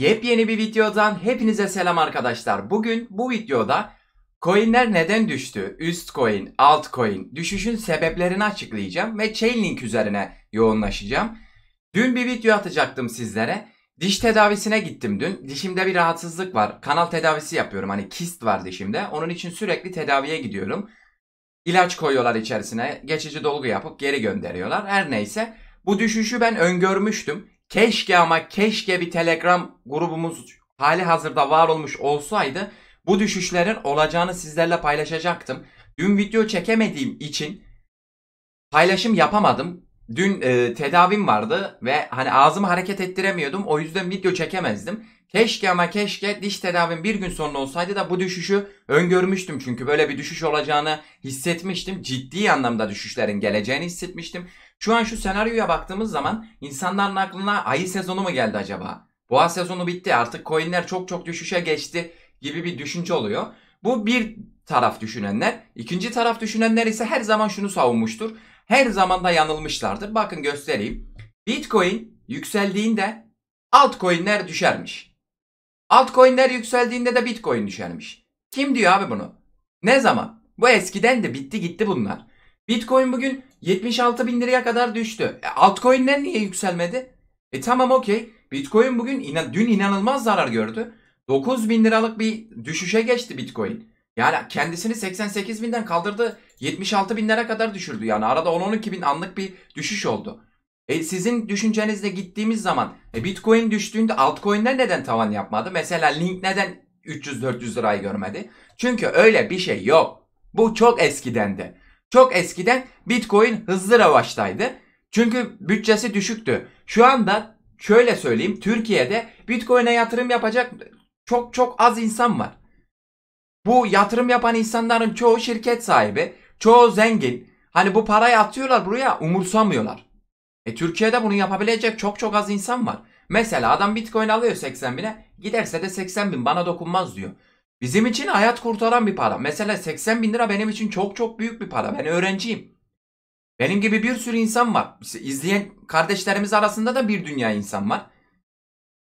Yepyeni bir videodan hepinize selam arkadaşlar. Bugün bu videoda coinler neden düştü, üst coin, alt coin, düşüşün sebeplerini açıklayacağım ve Chainlink üzerine yoğunlaşacağım. Dün bir video atacaktım sizlere. Diş tedavisine gittim dün. Dişimde bir rahatsızlık var. Kanal tedavisi yapıyorum. Hani kist var dişimde. Onun için sürekli tedaviye gidiyorum. İlaç koyuyorlar içerisine. Geçici dolgu yapıp geri gönderiyorlar. Her neyse. Bu düşüşü ben öngörmüştüm. Keşke ama keşke bir Telegram grubumuz hali hazırda var olmuş olsaydı bu düşüşlerin olacağını sizlerle paylaşacaktım. Dün video çekemediğim için paylaşım yapamadım. Dün e, tedavim vardı ve hani ağzımı hareket ettiremiyordum. O yüzden video çekemezdim. Keşke ama keşke diş tedavim bir gün sonra olsaydı da bu düşüşü öngörmüştüm. Çünkü böyle bir düşüş olacağını hissetmiştim. Ciddi anlamda düşüşlerin geleceğini hissetmiştim. Şu an şu senaryoya baktığımız zaman insanların aklına ayı sezonu mu geldi acaba? Boğa sezonu bitti artık coinler çok çok düşüşe geçti gibi bir düşünce oluyor. Bu bir taraf düşünenler. ikinci taraf düşünenler ise her zaman şunu savunmuştur. Her zaman da yanılmışlardır. Bakın göstereyim. Bitcoin yükseldiğinde altcoin'ler düşermiş. Altcoin'ler yükseldiğinde de Bitcoin düşermiş. Kim diyor abi bunu? Ne zaman? Bu eskiden de bitti gitti bunlar. Bitcoin bugün 76 bin liraya kadar düştü. E, altcoin'ler niye yükselmedi? E tamam okey. Bitcoin bugün inan, dün inanılmaz zarar gördü. 9 bin liralık bir düşüşe geçti Bitcoin. Yani kendisini 88 binden kaldırdı 76 binlere kadar düşürdü. Yani arada 10-12 bin anlık bir düşüş oldu. E sizin düşüncenizle gittiğimiz zaman e Bitcoin düştüğünde altcoin'ler neden tavan yapmadı? Mesela Link neden 300-400 lirayı görmedi? Çünkü öyle bir şey yok. Bu çok eskidendi. Çok eskiden Bitcoin hızlı ravaştaydı Çünkü bütçesi düşüktü. Şu anda şöyle söyleyeyim Türkiye'de Bitcoin'e yatırım yapacak çok çok az insan var. Bu yatırım yapan insanların çoğu şirket sahibi, çoğu zengin. Hani bu parayı atıyorlar buraya umursamıyorlar. E Türkiye'de bunu yapabilecek çok çok az insan var. Mesela adam bitcoin alıyor 80 bine giderse de 80 bin bana dokunmaz diyor. Bizim için hayat kurtaran bir para. Mesela 80 bin lira benim için çok çok büyük bir para. Ben öğrenciyim. Benim gibi bir sürü insan var. İzleyen kardeşlerimiz arasında da bir dünya insan var.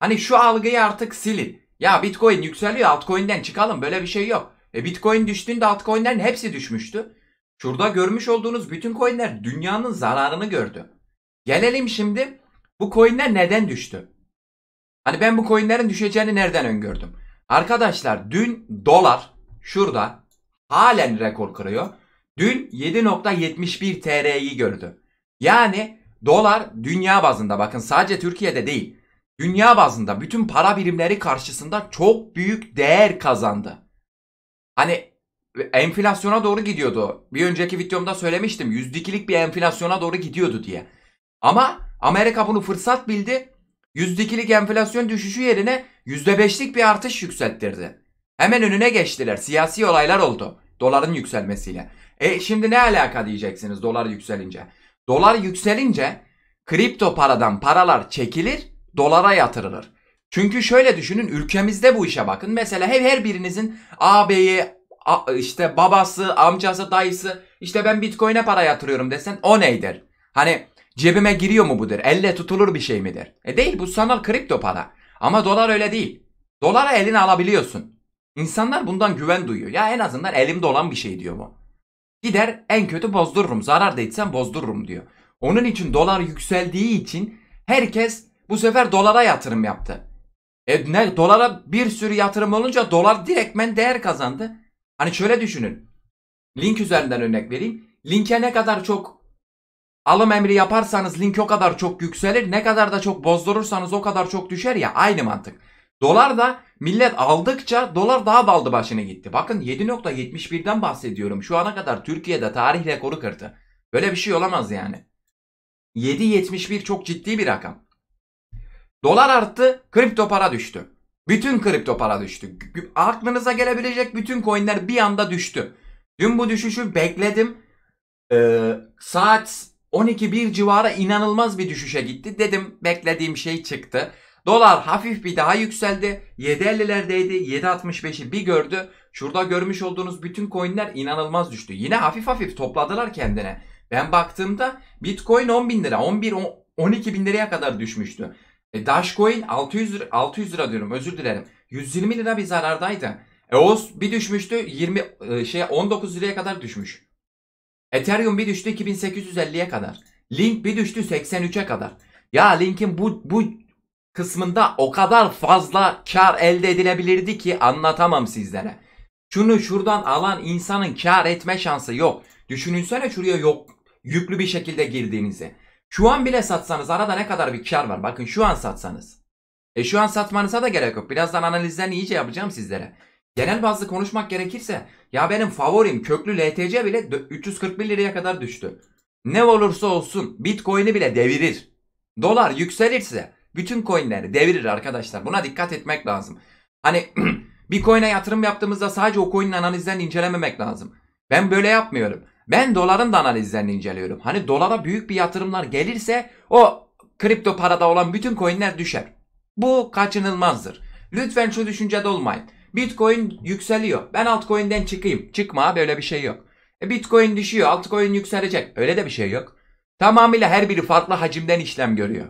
Hani şu algıyı artık silin. Ya bitcoin yükseliyor altcoin'den çıkalım böyle bir şey yok. E bitcoin düştüğünde altcoin'lerin hepsi düşmüştü. Şurada görmüş olduğunuz bütün coin'ler dünyanın zararını gördü. Gelelim şimdi bu coin'ler neden düştü? Hani ben bu coin'lerin düşeceğini nereden öngördüm? Arkadaşlar dün dolar şurada halen rekor kırıyor. Dün 7.71 TL'yi gördü. Yani dolar dünya bazında bakın sadece Türkiye'de değil. Dünya bazında bütün para birimleri karşısında çok büyük değer kazandı. Hani enflasyona doğru gidiyordu. Bir önceki videomda söylemiştim. Yüzdekilik bir enflasyona doğru gidiyordu diye. Ama Amerika bunu fırsat bildi. Yüzdekilik enflasyon düşüşü yerine %5'lik bir artış yükselttirdi. Hemen önüne geçtiler. Siyasi olaylar oldu. Doların yükselmesiyle. E şimdi ne alaka diyeceksiniz dolar yükselince. Dolar yükselince kripto paradan paralar çekilir, dolara yatırılır. Çünkü şöyle düşünün ülkemizde bu işe bakın. Mesela her, her birinizin ağabeyi, işte babası, amcası, dayısı işte ben bitcoin'e para yatırıyorum desen o neydir? Hani cebime giriyor mu budur? Elle tutulur bir şey midir? E değil bu sanal kripto para. Ama dolar öyle değil. Dolara eline alabiliyorsun. İnsanlar bundan güven duyuyor. Ya en azından elimde olan bir şey diyor bu. Gider en kötü bozdururum. Zarar da etsem bozdururum diyor. Onun için dolar yükseldiği için herkes bu sefer dolara yatırım yaptı. E ne dolara bir sürü yatırım olunca dolar direktmen değer kazandı. Hani şöyle düşünün. Link üzerinden örnek vereyim. Linke ne kadar çok Alım emri yaparsanız link o kadar çok yükselir. Ne kadar da çok bozdurursanız o kadar çok düşer ya. Aynı mantık. Dolar da millet aldıkça dolar daha da aldı başını gitti. Bakın 7.71'den bahsediyorum. Şu ana kadar Türkiye'de tarih rekoru kırdı. Böyle bir şey olamaz yani. 7.71 çok ciddi bir rakam. Dolar arttı, kripto para düştü. Bütün kripto para düştü. Aklınıza gelebilecek bütün coinler bir anda düştü. Dün bu düşüşü bekledim. Ee, saat 12.1 civara inanılmaz bir düşüşe gitti. Dedim beklediğim şey çıktı. Dolar hafif bir daha yükseldi. 7.50'lerdeydi. 7.65'i bir gördü. Şurada görmüş olduğunuz bütün coinler inanılmaz düştü. Yine hafif hafif topladılar kendine. Ben baktığımda Bitcoin 10 bin lira, 11, 12 bin liraya kadar düşmüştü. E Dashcoin 600 lira, 600 lira diyorum özür dilerim. 120 lira bir zarardaydı. EOS bir düşmüştü 20 e, şey 19 liraya kadar düşmüş. Ethereum bir düştü 2850'ye kadar. Link bir düştü 83'e kadar. Ya Link'in bu bu kısmında o kadar fazla kar elde edilebilirdi ki anlatamam sizlere. Şunu şuradan alan insanın kar etme şansı yok. Düşününsene şuraya yok yüklü bir şekilde girdiğinizi. Şu an bile satsanız arada ne kadar bir kar var. Bakın şu an satsanız. E şu an satmanıza da gerek yok. Birazdan analizlerini iyice yapacağım sizlere. Genel bazlı konuşmak gerekirse ya benim favorim köklü LTC bile 341 liraya kadar düştü. Ne olursa olsun Bitcoin'i bile devirir. Dolar yükselirse bütün coinleri devirir arkadaşlar. Buna dikkat etmek lazım. Hani bir coin'e yatırım yaptığımızda sadece o coin'in analizlerini incelememek lazım. Ben böyle yapmıyorum. Ben doların da analizlerini inceliyorum. Hani dolara büyük bir yatırımlar gelirse o kripto parada olan bütün coin'ler düşer. Bu kaçınılmazdır. Lütfen şu düşüncede olmayın. Bitcoin yükseliyor. Ben altcoin'den çıkayım. Çıkma böyle bir şey yok. E, Bitcoin düşüyor. Altcoin yükselecek. Öyle de bir şey yok. Tamamıyla her biri farklı hacimden işlem görüyor.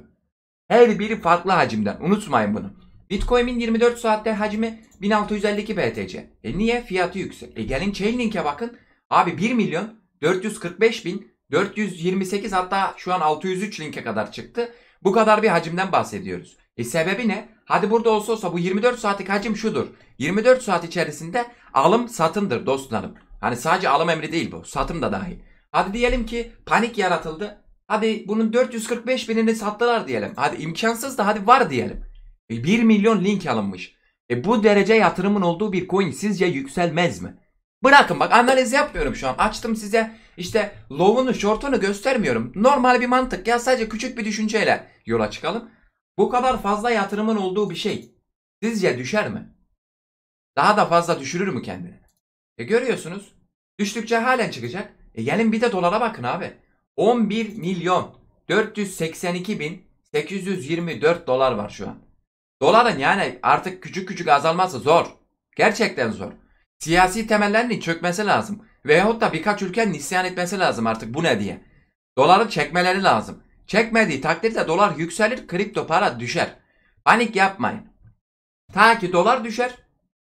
Her biri farklı hacimden. Unutmayın bunu. Bitcoin'in 24 saatte hacmi 1652 BTC. E niye? Fiyatı yüksek. E gelin Chainlink'e bakın. Abi 1 milyon 445 bin 428 hatta şu an 603 linke kadar çıktı. Bu kadar bir hacimden bahsediyoruz. E sebebi ne? Hadi burada olsa olsa bu 24 saatlik hacim şudur. 24 saat içerisinde alım satımdır dostlarım. Hani sadece alım emri değil bu. Satım da dahil. Hadi diyelim ki panik yaratıldı. Hadi bunun 445 binini sattılar diyelim. Hadi imkansız da hadi var diyelim. E 1 milyon link alınmış. E bu derece yatırımın olduğu bir coin sizce yükselmez mi? Bırakın bak analiz yapmıyorum şu an. Açtım size işte low'unu short'unu göstermiyorum. Normal bir mantık ya sadece küçük bir düşünceyle yola çıkalım. Bu kadar fazla yatırımın olduğu bir şey sizce düşer mi? Daha da fazla düşürür mü kendini? E görüyorsunuz. Düştükçe halen çıkacak. E gelin bir de dolara bakın abi. 11 milyon 482 bin 824 dolar var şu an. Doların yani artık küçük küçük azalması zor. Gerçekten zor. Siyasi temellerinin çökmesi lazım. Veyahut da birkaç ülkenin isyan etmesi lazım artık bu ne diye. Doları çekmeleri lazım. Çekmediği takdirde dolar yükselir, kripto para düşer. Panik yapmayın. Ta ki dolar düşer,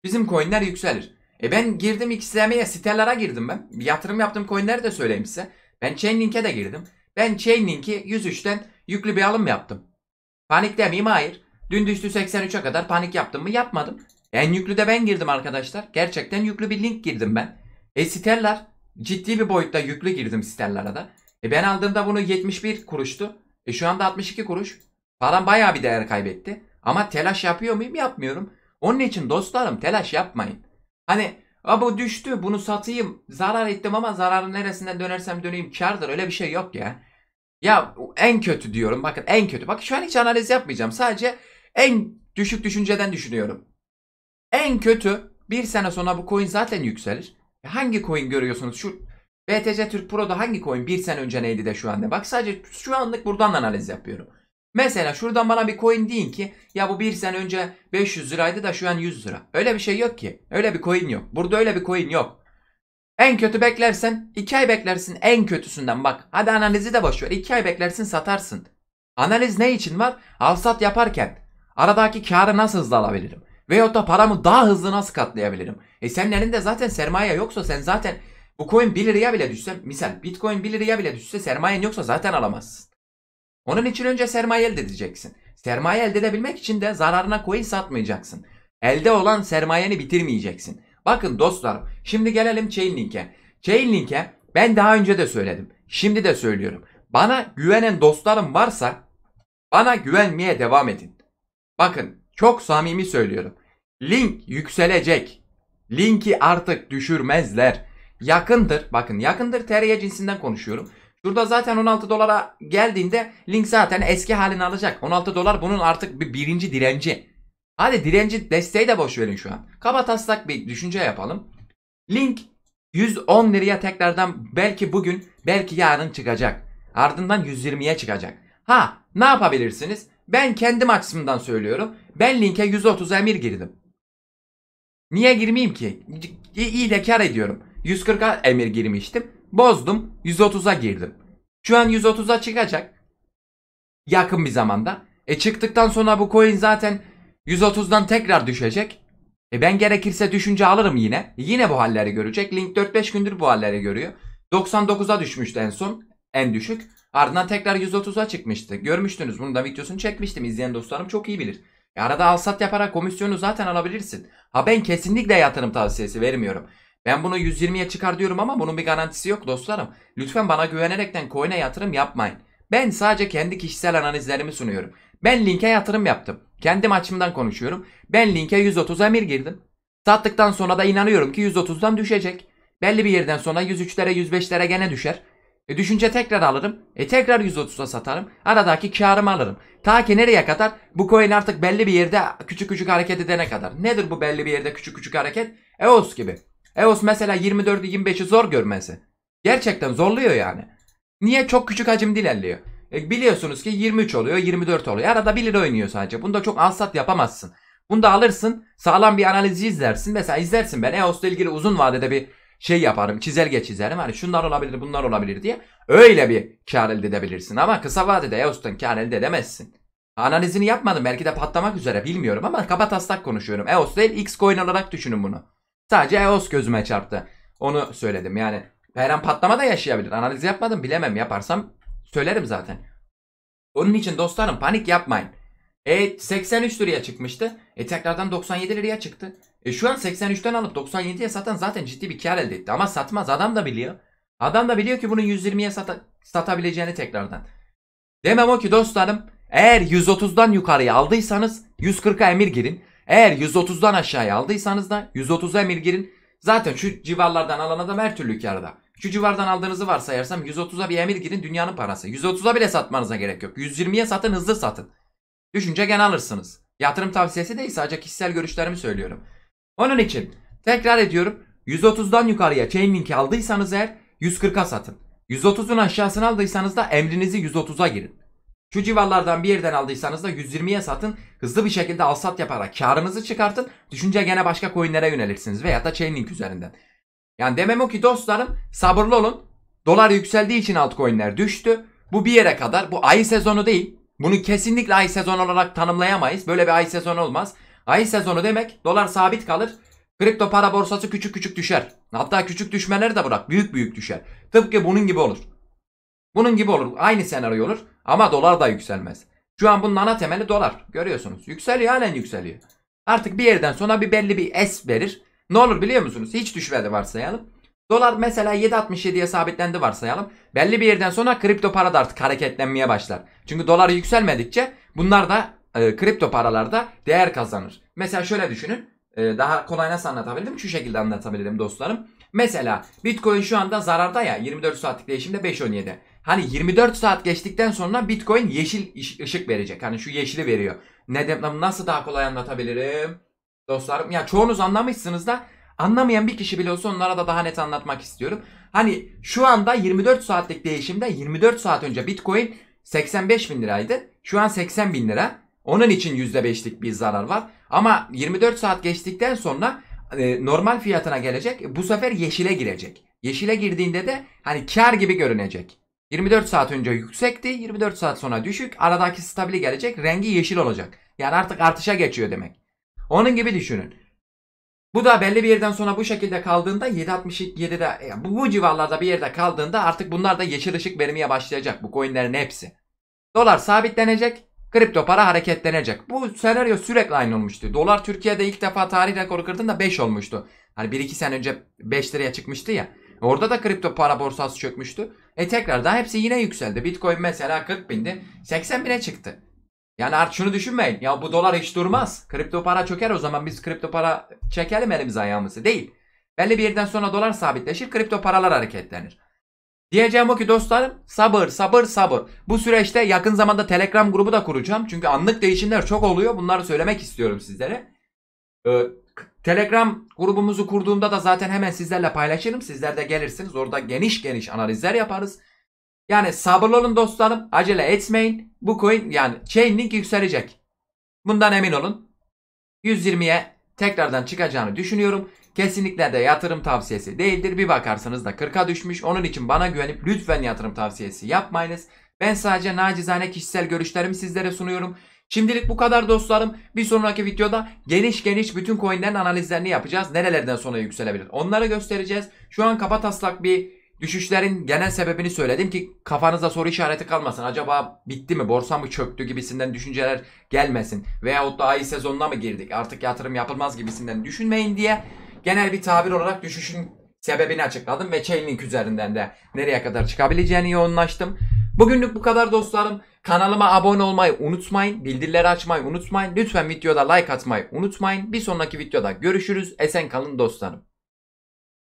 bizim coinler yükselir. E ben girdim XLM'ye, sitelere girdim ben. Yatırım yaptım coinleri de söyleyeyim size. Ben Chainlink'e de girdim. Ben Chainlink'i 103'ten yüklü bir alım yaptım. Panik demeyeyim hayır. Dün düştü 83'e kadar panik yaptım mı? Yapmadım. En yüklü de ben girdim arkadaşlar. Gerçekten yüklü bir link girdim ben. E siteller ciddi bir boyutta yüklü girdim sitelere de. E ben aldığımda bunu 71 kuruştu. E şu anda 62 kuruş. falan baya bir değer kaybetti. Ama telaş yapıyor muyum? Yapmıyorum. Onun için dostlarım telaş yapmayın. Hani bu düştü bunu satayım zarar ettim ama zararın neresinden dönersem döneyim kardır öyle bir şey yok ya. Ya en kötü diyorum bakın en kötü. Bak şu an hiç analiz yapmayacağım sadece en düşük düşünceden düşünüyorum. En kötü bir sene sonra bu coin zaten yükselir. E, hangi coin görüyorsunuz? Şu BTC Türk Pro'da hangi coin bir sene önce neydi de şu anda? Bak sadece şu anlık buradan analiz yapıyorum. Mesela şuradan bana bir coin deyin ki ya bu bir sene önce 500 liraydı da şu an 100 lira. Öyle bir şey yok ki. Öyle bir coin yok. Burada öyle bir coin yok. En kötü beklersen 2 ay beklersin en kötüsünden bak. Hadi analizi de boşver. 2 ay beklersin satarsın. Analiz ne için var? Al sat yaparken aradaki karı nasıl hızlı alabilirim? Veyahut da paramı daha hızlı nasıl katlayabilirim? E senin elinde zaten sermaye yoksa sen zaten bu coin 1 liraya bile düşse misal bitcoin 1 liraya bile düşse sermayen yoksa zaten alamazsın. Onun için önce sermaye elde edeceksin. Sermaye elde edebilmek için de zararına coin satmayacaksın. Elde olan sermayeni bitirmeyeceksin. Bakın dostlar şimdi gelelim Chainlink'e. Chainlink'e ben daha önce de söyledim. Şimdi de söylüyorum. Bana güvenen dostlarım varsa bana güvenmeye devam edin. Bakın çok samimi söylüyorum. Link yükselecek. Linki artık düşürmezler yakındır. Bakın yakındır TRY cinsinden konuşuyorum. Şurada zaten 16 dolara geldiğinde link zaten eski halini alacak. 16 dolar bunun artık bir birinci direnci. Hadi direnci desteği de boş verin şu an. Kaba taslak bir düşünce yapalım. Link 110 liraya tekrardan belki bugün belki yarın çıkacak. Ardından 120'ye çıkacak. Ha ne yapabilirsiniz? Ben kendim açısından söylüyorum. Ben linke 130 emir girdim. Niye girmeyeyim ki? İyi de kar ediyorum. 140'a emir girmiştim. Bozdum. 130'a girdim. Şu an 130'a çıkacak. Yakın bir zamanda. E çıktıktan sonra bu coin zaten 130'dan tekrar düşecek. E ben gerekirse düşünce alırım yine. Yine bu halleri görecek. Link 4-5 gündür bu halleri görüyor. 99'a düşmüştü en son. En düşük. Ardından tekrar 130'a çıkmıştı. Görmüştünüz bunu da videosunu çekmiştim. İzleyen dostlarım çok iyi bilir. E arada alsat yaparak komisyonu zaten alabilirsin. Ha ben kesinlikle yatırım tavsiyesi vermiyorum. Ben bunu 120'ye çıkar diyorum ama bunun bir garantisi yok dostlarım. Lütfen bana güvenerekten coin'e yatırım yapmayın. Ben sadece kendi kişisel analizlerimi sunuyorum. Ben linke yatırım yaptım. Kendim açımdan konuşuyorum. Ben linke 130 emir girdim. Sattıktan sonra da inanıyorum ki 130'dan düşecek. Belli bir yerden sonra 103'lere 105'lere gene düşer. E düşünce tekrar alırım. E tekrar 130'a satarım. Aradaki karımı alırım. Ta ki nereye kadar? Bu coin artık belli bir yerde küçük küçük hareket edene kadar. Nedir bu belli bir yerde küçük küçük hareket? EOS gibi. EOS mesela 24'ü 25'i zor görmesi. Gerçekten zorluyor yani. Niye? Çok küçük hacim ilerliyor. E biliyorsunuz ki 23 oluyor 24 oluyor. Arada 1 lira oynuyor sadece. Bunda çok alsat yapamazsın. Bunu da alırsın sağlam bir analizci izlersin. Mesela izlersin ben EOS'la ilgili uzun vadede bir şey yaparım çizelge çizerim. Hani şunlar olabilir bunlar olabilir diye. Öyle bir kar elde edebilirsin. Ama kısa vadede EOS'tan kar elde edemezsin. Analizini yapmadım belki de patlamak üzere bilmiyorum ama kaba taslak konuşuyorum. EOS değil X coin olarak düşünün bunu. Sadece EOS gözüme çarptı. Onu söyledim yani. Her patlama da yaşayabilir. Analiz yapmadım bilemem. Yaparsam söylerim zaten. Onun için dostlarım panik yapmayın. E 83 liraya çıkmıştı. E tekrardan 97 liraya çıktı. E şu an 83'ten alıp 97'ye satan zaten ciddi bir kar elde etti. Ama satmaz adam da biliyor. Adam da biliyor ki bunun 120'ye sata, satabileceğini tekrardan. Demem o ki dostlarım eğer 130'dan yukarıya aldıysanız 140'a emir girin. Eğer 130'dan aşağıya aldıysanız da 130'a emir girin. Zaten şu civarlardan alan adam her türlü karda. Şu civardan aldığınızı varsayarsam 130'a bir emir girin dünyanın parası. 130'a bile satmanıza gerek yok. 120'ye satın hızlı satın. Düşünce gene alırsınız. Yatırım tavsiyesi değil sadece kişisel görüşlerimi söylüyorum. Onun için tekrar ediyorum 130'dan yukarıya Chainlink'i aldıysanız eğer 140'a satın. 130'un aşağısını aldıysanız da emrinizi 130'a girin. Şu civarlardan bir yerden aldıysanız da 120'ye satın. Hızlı bir şekilde alsat yaparak karınızı çıkartın. Düşünce gene başka coinlere yönelirsiniz veya da Chainlink üzerinden. Yani demem o ki dostlarım sabırlı olun. Dolar yükseldiği için altcoin'ler düştü. Bu bir yere kadar. Bu ay sezonu değil. Bunu kesinlikle ay sezonu olarak tanımlayamayız. Böyle bir ay sezonu olmaz. Ay sezonu demek dolar sabit kalır. Kripto para borsası küçük küçük düşer. Hatta küçük düşmeleri de bırak. Büyük büyük düşer. Tıpkı bunun gibi olur. Bunun gibi olur. Aynı senaryo olur. Ama dolar da yükselmez. Şu an bunun ana temeli dolar. Görüyorsunuz. Yükseliyor halen yükseliyor. Artık bir yerden sonra bir belli bir s verir. Ne olur biliyor musunuz? Hiç düşmedi varsayalım. Dolar mesela 7.67'ye sabitlendi varsayalım. Belli bir yerden sonra kripto para da artık hareketlenmeye başlar. Çünkü dolar yükselmedikçe bunlar da e, kripto paralarda değer kazanır. Mesela şöyle düşünün. E, daha kolay nasıl anlatabildim? Şu şekilde anlatabilirim dostlarım. Mesela Bitcoin şu anda zararda ya 24 saatlik değişimde 5.17 hani 24 saat geçtikten sonra Bitcoin yeşil ışık verecek. Hani şu yeşili veriyor. Ne demek nasıl daha kolay anlatabilirim? Dostlarım ya çoğunuz anlamışsınız da anlamayan bir kişi bile olsa onlara da daha net anlatmak istiyorum. Hani şu anda 24 saatlik değişimde 24 saat önce Bitcoin 85 bin liraydı. Şu an 80 bin lira. Onun için %5'lik bir zarar var. Ama 24 saat geçtikten sonra e, normal fiyatına gelecek. Bu sefer yeşile girecek. Yeşile girdiğinde de hani kar gibi görünecek. 24 saat önce yüksekti. 24 saat sonra düşük. Aradaki stabili gelecek. Rengi yeşil olacak. Yani artık artışa geçiyor demek. Onun gibi düşünün. Bu da belli bir yerden sonra bu şekilde kaldığında 7.67'de e, yani bu, bu civarlarda bir yerde kaldığında artık bunlar da yeşil ışık vermeye başlayacak bu coinlerin hepsi. Dolar sabitlenecek, kripto para hareketlenecek. Bu senaryo sürekli aynı olmuştu. Dolar Türkiye'de ilk defa tarih rekoru kırdığında 5 olmuştu. Hani 1-2 sene önce 5 liraya çıkmıştı ya. Orada da kripto para borsası çökmüştü. E tekrar daha hepsi yine yükseldi. Bitcoin mesela 40 bindi. 80 bine çıktı. Yani artık şunu düşünmeyin. Ya bu dolar hiç durmaz. Kripto para çöker o zaman biz kripto para çekelim elimize ayağımızı. Değil. Belli bir yerden sonra dolar sabitleşir. Kripto paralar hareketlenir. Diyeceğim o ki dostlarım sabır sabır sabır. Bu süreçte yakın zamanda Telegram grubu da kuracağım. Çünkü anlık değişimler çok oluyor. Bunları söylemek istiyorum sizlere. Ee, Telegram grubumuzu kurduğumda da zaten hemen sizlerle paylaşırım. Sizler de gelirsiniz. Orada geniş geniş analizler yaparız. Yani sabırlı olun dostlarım. Acele etmeyin. Bu coin yani Chainlink yükselecek. Bundan emin olun. 120'ye tekrardan çıkacağını düşünüyorum. Kesinlikle de yatırım tavsiyesi değildir. Bir bakarsanız da 40'a düşmüş. Onun için bana güvenip lütfen yatırım tavsiyesi yapmayınız. Ben sadece nacizane kişisel görüşlerimi sizlere sunuyorum. Şimdilik bu kadar dostlarım. Bir sonraki videoda geniş geniş bütün coinlerin analizlerini yapacağız. Nerelerden sonra yükselebilir? Onları göstereceğiz. Şu an kaba taslak bir düşüşlerin genel sebebini söyledim ki kafanızda soru işareti kalmasın. Acaba bitti mi? Borsa mı çöktü gibisinden düşünceler gelmesin. Veyahut da ay sezonuna mı girdik? Artık yatırım yapılmaz gibisinden düşünmeyin diye genel bir tabir olarak düşüşün sebebini açıkladım ve Chainlink üzerinden de nereye kadar çıkabileceğini yoğunlaştım. Bugünlük bu kadar dostlarım. Kanalıma abone olmayı unutmayın. Bildirileri açmayı unutmayın. Lütfen videoda like atmayı unutmayın. Bir sonraki videoda görüşürüz. Esen kalın dostlarım.